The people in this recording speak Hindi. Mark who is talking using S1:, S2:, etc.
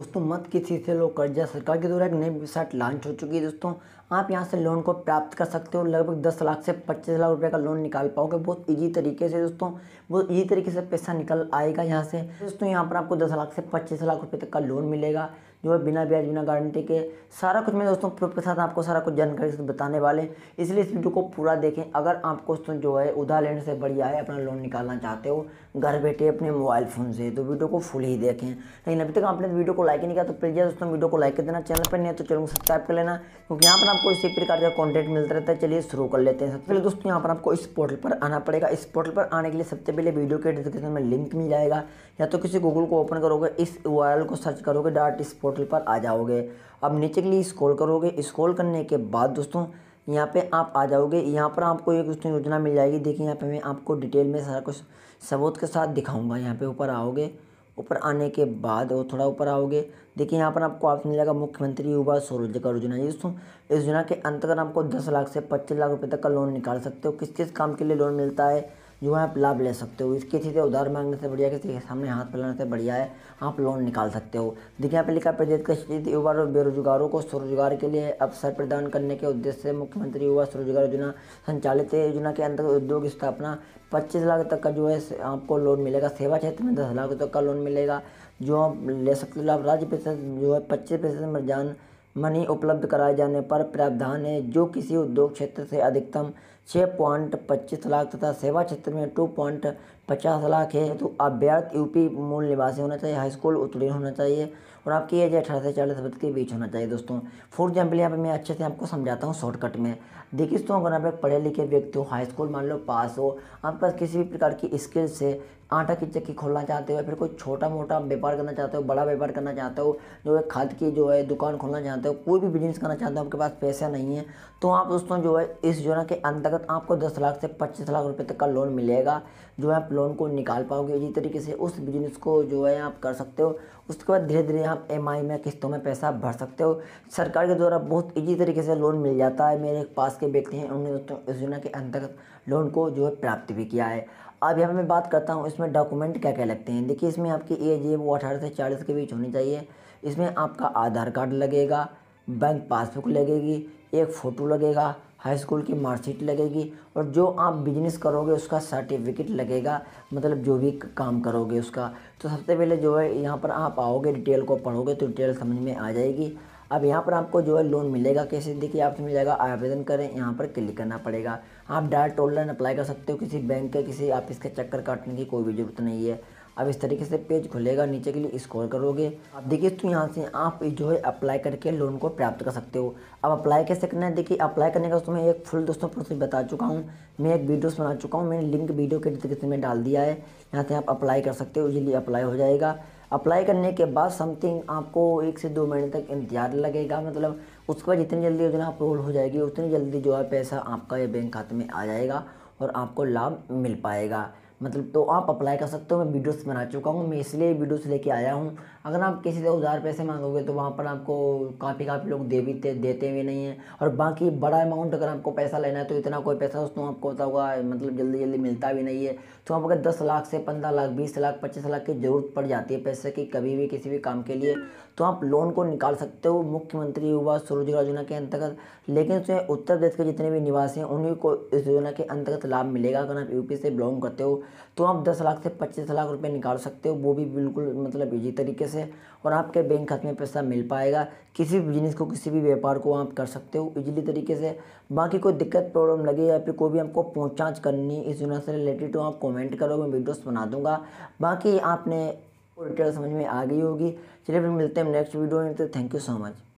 S1: दोस्तों मत किसी से लो कर्जा सरकार के द्वारा एक नई वेबसाइट लॉन्च हो चुकी है दोस्तों आप यहां से लोन को प्राप्त कर सकते हो लगभग 10 लाख से 25 लाख रुपए का लोन निकाल पाओगे बहुत इजी तरीके से दोस्तों बहुत इजी तरीके से पैसा निकल आएगा यहां से दोस्तों यहां पर आपको 10 लाख से 25 लाख रुपए तक का लोन मिलेगा जो है बिना ब्याज बिना गारंटी के सारा कुछ मैं दोस्तों प्रूफ के साथ आपको सारा कुछ जानकारी बताने वाले हैं इसलिए इस वीडियो को पूरा देखें अगर आप दोस्तों जो है उधार लेने से बढ़िया है अपना लोन निकालना चाहते हो घर बैठे अपने मोबाइल फ़ोन से तो वीडियो को फुल ही देखें लेकिन अभी तक आपने वीडियो को लाइक नहीं किया तो प्लीज़ दोस्तों वीडियो को लाइक कर देना चैनल पर नहीं है तो चैनल को सब्सक्राइब कर लेना क्योंकि यहाँ पर आपको इसी प्रकार का कॉन्टेंट मिलता रहता है चलिए शुरू कर लेते हैं सबसे पहले दोस्तों यहाँ पर आपको इस पोर्टल पर आना पड़ेगा इस पोर्टल पर आने के लिए सबसे पहले वीडियो के डिस्क्रिप्शन में लिंक मिल जाएगा या तो किसी गूगल को ओपन करोगे इस वायरल को सर्च करोगे डाट इस पोर्टल पोर्टल पर आ जाओगे अब नीचे के लिए स्क्रॉल करोगे स्क्रॉल करने के बाद दोस्तों यहाँ पे आप आ जाओगे यहाँ पर आपको एक दोस्तों योजना मिल जाएगी देखिए यहाँ पे मैं आपको डिटेल में सारा कुछ सबूत के साथ दिखाऊंगा यहाँ पे ऊपर आओगे ऊपर आने के बाद और थोड़ा ऊपर आओगे देखिए यहाँ पर आपको ऑप्शन मिलेगा मुख्यमंत्री युवा स्वरोजगार योजना ये दोस्तों इस योजना के अंतर्गत आपको दस लाख से पच्चीस लाख रुपये तक का लोन निकाल सकते हो किस किस काम के लिए लोन मिलता है जो है आप लाभ ले सकते हो इसके चीजें उधार मांगने से बढ़िया किसी के सामने हाथ फैलाने से बढ़िया है आप लोन निकाल सकते हो देखिए यहाँ पर लिखा प्रदेश का स्थिति युवा और बेरोजगारों को स्वरोजगार के लिए अवसर प्रदान करने के उद्देश्य से मुख्यमंत्री युवा स्वरोजगार योजना संचालित है योजना के अंतर्गत उद्योग स्थापना पच्चीस लाख तक का जो है आपको लोन मिलेगा सेवा क्षेत्र में दस लाख तक का लोन मिलेगा जो आप ले सकते हो लाभ राज्य प्रतिशत जो है पच्चीस प्रतिशत मरजान मनी उपलब्ध कराए जाने पर प्रावधान है जो किसी उद्योग क्षेत्र से अधिकतम छः पॉइंट पच्चीस लाख तथा सेवा क्षेत्र में टू पॉइंट पचास लाख है तो अभ्यर्थ यूपी मूल निवासी होना चाहिए हाई स्कूल उत्तीर्ण होना चाहिए और आपकी एज अठारह से चालीस वर्ष के बीच होना चाहिए दोस्तों फॉर एग्जाम्पल यहाँ पे मैं अच्छे से आपको समझाता हूँ शॉर्टकट में देखिए दोस्तों अगर आप एक पढ़े लिखे व्यक्ति हो हाई स्कूल मान लो पास हो आपके पास किसी भी प्रकार की स्किल से आटा की चक्की खोलना चाहते हो या फिर कोई छोटा मोटा व्यापार करना चाहते हो बड़ा व्यापार करना चाहते हो जो है खाद की जो है दुकान खोलना चाहते हो कोई भी बिजनेस करना चाहते हो आपके पास पैसा नहीं है तो आप दोस्तों जो है इस योजना के अंतर्गत आपको दस लाख से पच्चीस लाख रुपये तक का लोन मिलेगा जो है आप लोन को निकाल पाओगे इसी तरीके से उस बिजनेस को जो है आप कर सकते हो उसके बाद धीरे धीरे आप एम में किस्तों में पैसा भर सकते हो सरकार के द्वारा बहुत ईजी तरीके से लोन मिल जाता है मेरे पास के व्यक्ति हैं उन्होंने दोस्तों इस योजना के अंतर्गत लोन को जो है प्राप्त भी किया है अब यहाँ मैं बात करता हूँ इसमें डॉक्यूमेंट क्या क्या लगते हैं देखिए इसमें आपकी एज है वो अठारह से चालीस के बीच होनी चाहिए इसमें आपका आधार कार्ड लगेगा बैंक पासबुक लगेगी एक फ़ोटो लगेगा हाई स्कूल की मार्कशीट लगेगी और जो आप बिजनेस करोगे उसका सर्टिफिकेट लगेगा मतलब जो भी काम करोगे उसका तो सबसे पहले जो है यहाँ पर आप आओगे डिटेल को पढ़ोगे तो डिटेल समझ में आ जाएगी अब यहाँ पर आपको जो है लोन मिलेगा कैसे देखिए आपसे मिल जाएगा आवेदन करें यहाँ पर क्लिक करना पड़ेगा आप डायरेक्ट ऑनलाइन अप्लाई कर सकते हो किसी बैंक के किसी ऑफिस के चक्कर काटने की कोई भी ज़रूरत नहीं है अब इस तरीके से पेज खुलेगा नीचे के लिए स्क्रॉल करोगे अब देखिए तो यहाँ से आप जो है अप्लाई करके लोन को प्राप्त कर सकते हो अब अप्लाई कैसे करना है देखिए अप्लाई करने का तो मैं एक फुल दोस्तों प्रोसेस बता चुका हूँ मैं एक वीडियोस बना चुका हूँ मैंने लिंक वीडियो के डिस्क्रिप्शन में डाल दिया है यहाँ से आप अप्लाई कर सकते हो इजीली अप्लाई हो जाएगा अप्लाई करने के बाद समथिंग आपको एक से दो महीने तक इंतजार लगेगा मतलब उसके बाद जितनी जल्दी योजना अप्रूवल हो जाएगी उतनी जल्दी जो है पैसा आपका ये बैंक खाते में आ जाएगा और आपको लाभ मिल पाएगा मतलब तो आप अप्लाई कर सकते हो मैं वीडियोस बना चुका हूँ मैं इसलिए वीडियोस लेके आया हूँ अगर आप किसी से उधार पैसे मांगोगे तो वहाँ पर आपको काफ़ी काफ़ी लोग दे भी देते भी नहीं हैं और बाकी बड़ा अमाउंट अगर आपको पैसा लेना है तो इतना कोई पैसा उसको आपको होता होगा मतलब जल्दी जल्दी मिलता भी नहीं है तो आप अगर दस लाख से पंद्रह लाख बीस लाख पच्चीस लाख की ज़रूरत पड़ जाती है पैसे की कभी भी किसी भी काम के लिए तो आप लोन को निकाल सकते हो मुख्यमंत्री युवा स्वरोजगार योजना के अंतर्गत लेकिन उसमें उत्तर प्रदेश के जितने भी निवासी हैं उन्हीं को इस योजना के अंतर्गत लाभ मिलेगा अगर आप यूपी से बिलोंग करते हो तो आप दस लाख से पच्चीस लाख रुपए निकाल सकते हो वो भी बिल्कुल मतलब ईजी तरीके से और आपके बैंक खाते में पैसा मिल पाएगा किसी भी बिजनेस को किसी भी व्यापार को आप कर सकते हो इजीली तरीके से बाकी कोई दिक्कत प्रॉब्लम लगे या फिर कोई भी आपको पूछताछ करनी इस यूनिट से रिलेटेड तो आप कॉमेंट करो मैं वीडियोस बना दूंगा बाकी आपने डिटेल समझ में आ गई होगी चलिए फिर मिलते हैं नेक्स्ट वीडियो में तो थैंक यू सो मच